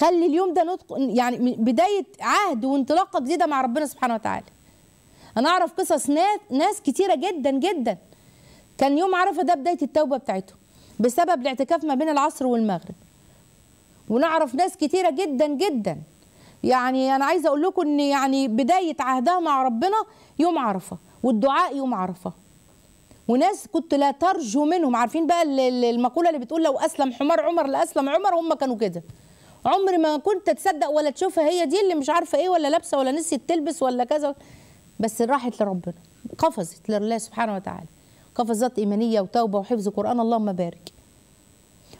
خلي اليوم ده نطق يعني بدايه عهد وانطلاقه جديده مع ربنا سبحانه وتعالى انا اعرف قصص ناس ناس كتيره جدا جدا كان يوم عرفه ده بدايه التوبه بتاعتهم بسبب الاعتكاف ما بين العصر والمغرب ونعرف ناس كتيره جدا جدا يعني انا عايزه اقول لكم ان يعني بدايه عهدها مع ربنا يوم عرفه والدعاء يوم عرفه وناس كنت لا ترجو منهم عارفين بقى المقوله اللي بتقول لو اسلم حمار عمر لاسلم عمر هم كانوا كده عمر ما كنت تصدق ولا تشوفها هي دي اللي مش عارفه ايه ولا لابسه ولا نسيت تلبس ولا كذا بس راحت لربنا قفزت لله سبحانه وتعالى قفزات ايمانيه وتوبه وحفظ قران اللهم بارك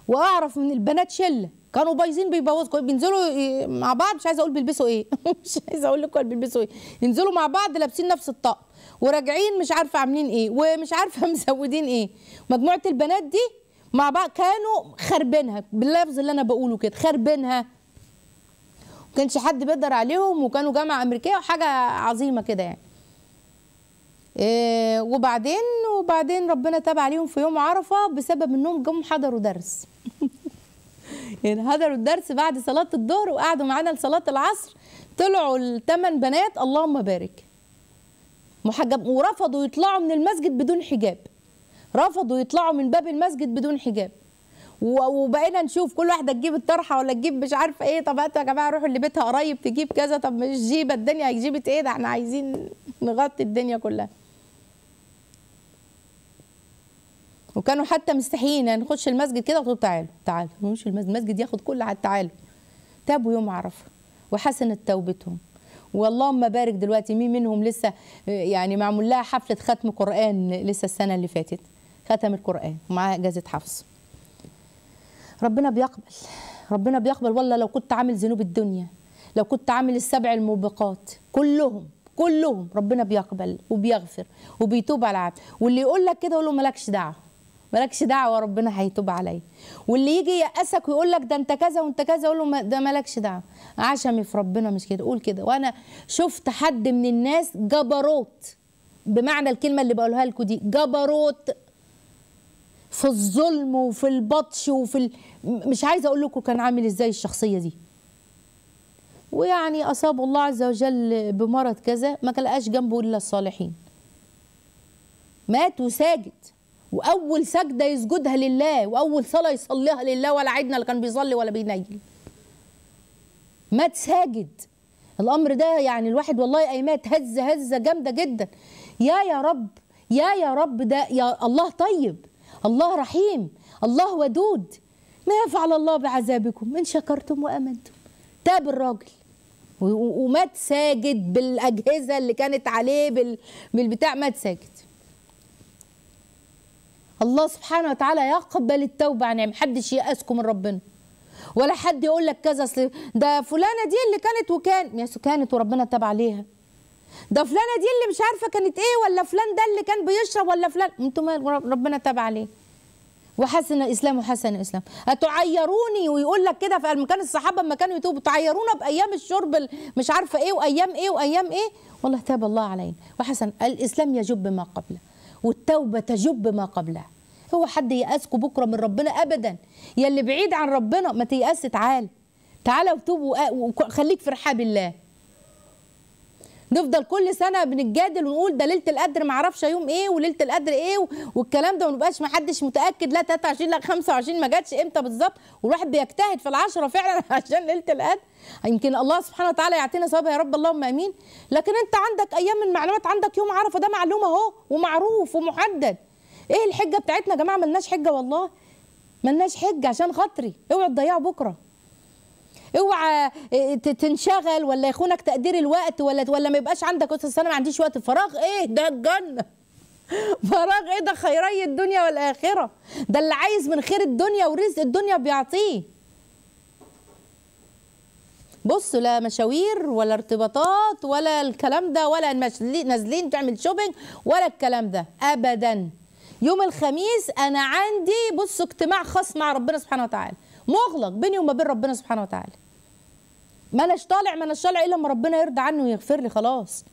واعرف من البنات شله كانوا بايظين بيبوظوا بينزلوا مع بعض مش عايزه اقول بيلبسوا ايه مش عايزه اقول لكم بيلبسوا ايه ينزلوا مع بعض لابسين نفس الطقم وراجعين مش عارفه عاملين ايه ومش عارفه مزودين ايه مجموعه البنات دي مع بعض كانوا خربينها باللفظ اللي انا بقوله كده خربينها كانش حد بيقدر عليهم وكانوا جامعه امريكيه وحاجه عظيمه كده يعني إيه وبعدين وبعدين ربنا تاب عليهم في يوم عرفه بسبب انهم جم حضروا درس يعني حضروا الدرس بعد صلاه الظهر وقعدوا معانا لصلاه العصر طلعوا الثمان بنات اللهم بارك محجب ورفضوا يطلعوا من المسجد بدون حجاب رفضوا يطلعوا من باب المسجد بدون حجاب وبقينا نشوف كل واحده تجيب الطرحه ولا تجيب مش عارفه ايه طب هاتوا يا جماعه روحوا اللي بيتها قريب تجيب كذا طب مش جيبه الدنيا جيبه ايه ده احنا عايزين نغطي الدنيا كلها وكانوا حتى مستحيين يعني نخش المسجد كده وتقول تعالوا تعالوا نخش المسجد ياخد كل حاجه تعالوا تابوا يوم عرفه وحسنت توبتهم واللهم بارك دلوقتي مين منهم لسه يعني معمول لها حفله ختم قران لسه السنه اللي فاتت ختم القرآن ومعاه إجازة حفظ ربنا بيقبل ربنا بيقبل والله لو كنت عامل ذنوب الدنيا لو كنت عامل السبع الموبقات كلهم كلهم ربنا بيقبل وبيغفر وبيتوب على العبد واللي يقول لك كده يقول له مالكش دعوه مالكش دعوه ربنا هيتوب عليا واللي يجي يأسك ويقول لك ده انت كذا وانت كذا يقول له ده مالكش دعوه عشمي في ربنا مش كده قول كده وانا شفت حد من الناس جبروت بمعنى الكلمه اللي بقولها لكم دي جبروت في الظلم وفي البطش وفي ال... مش عايزه اقول لكم كان عامل ازاي الشخصيه دي ويعني اصابه الله عز وجل بمرض كذا ما لقاش جنبه الا الصالحين مات وساجد واول سجده يسجدها لله واول صلاه يصليها لله ولا عدنا اللي كان بيصلي ولا بينيل مات ساجد الامر ده يعني الواحد والله ايمات هزه هزه جامده جدا يا يا رب يا يا رب ده يا الله طيب الله رحيم الله ودود ما يفعل الله بعذابكم إن شكرتم وأمنتم تاب الراجل ومات ساجد بالأجهزة اللي كانت عليه بالبتاع مات ساجد الله سبحانه وتعالى يقبل التوبة عن ما حدش يأسكم من ربنا ولا حد يقول لك كذا ده فلانة دي اللي كانت وكان يا كانت وربنا تاب عليها ده فلانه دي اللي مش عارفه كانت ايه ولا فلان ده اللي كان بيشرب ولا فلان انتم ربنا تاب عليه وحسن الاسلام وحسن الاسلام هتعيروني ويقول لك كده في مكان الصحابه لما كانوا يتوبوا تعيرونا بايام الشرب مش عارفه ايه وايام ايه وايام ايه والله تاب الله علينا وحسن الاسلام يجب ما قبله والتوبه تجب ما قبلها هو حد يأسكوا بكره من ربنا ابدا يا اللي بعيد عن ربنا ما تيأس تعال تعال وتوب وخليك في رحاب الله نفضل كل سنه بنتجادل ونقول ده ليله القدر ما اعرفش يوم ايه وليله القدر ايه والكلام ده وما نبقاش ما حدش متاكد لا 23 لا 25 ما جاتش امتى بالظبط والواحد بيجتهد في العشره فعلا عشان ليله القدر يمكن الله سبحانه وتعالى يعطينا صواب يا رب اللهم امين لكن انت عندك ايام المعلومات عندك يوم عرفه ده معلومه اهو ومعروف ومحدد ايه الحجه بتاعتنا يا جماعه ملناش حجه والله ملناش حجه عشان خاطري اوعوا تضيعوا بكره اوعى آه، تنشغل ولا يخونك تقدير الوقت ولا ولا ما يبقاش عندك استاذ انا ما عنديش وقت فراغ ايه ده الجنه فراغ ايه ده خيري الدنيا والاخره ده اللي عايز من خير الدنيا ورزق الدنيا بيعطيه بصوا لا مشاوير ولا ارتباطات ولا الكلام ده ولا نازلين تعمل شوبينج ولا الكلام ده ابدا يوم الخميس انا عندي بصوا اجتماع خاص مع ربنا سبحانه وتعالى مغلق بيني وما بين ربنا سبحانه وتعالى ما طالع ما طالع الا ما ربنا يرضى عني ويغفر لي خلاص